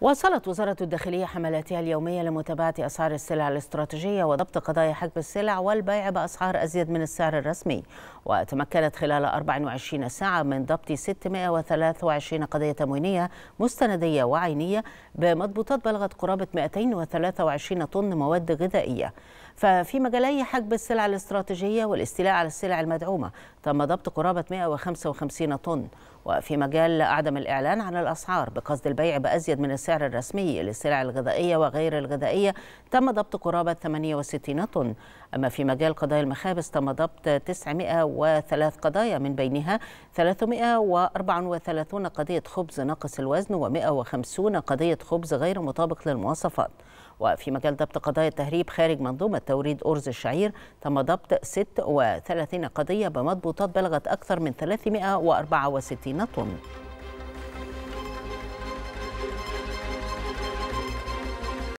واصلت وزارة الداخلية حملاتها اليومية لمتابعة أسعار السلع الاستراتيجية وضبط قضايا حجب السلع والبيع بأسعار أزيد من السعر الرسمي وتمكنت خلال 24 ساعة من ضبط 623 قضية تموينية مستندية وعينية بمضبوطات بلغت قرابة 223 طن مواد غذائية ففي مجالي حجب السلع الاستراتيجية والاستيلاء على السلع المدعومة تم ضبط قرابة 155 طن وفي مجال عدم الإعلان عن الأسعار بقصد البيع بأزيد من السعر الرسمي للسلع الغذائية وغير الغذائية تم ضبط قرابة 68 طن أما في مجال قضايا المخابز تم ضبط 903 قضايا من بينها 334 قضية خبز ناقص الوزن و150 قضية خبز غير مطابق للمواصفات وفي مجال ضبط قضايا التهريب خارج منظومة توريد أرز الشعير تم ضبط 36 قضية بمضبوطات بلغت أكثر من 364 طن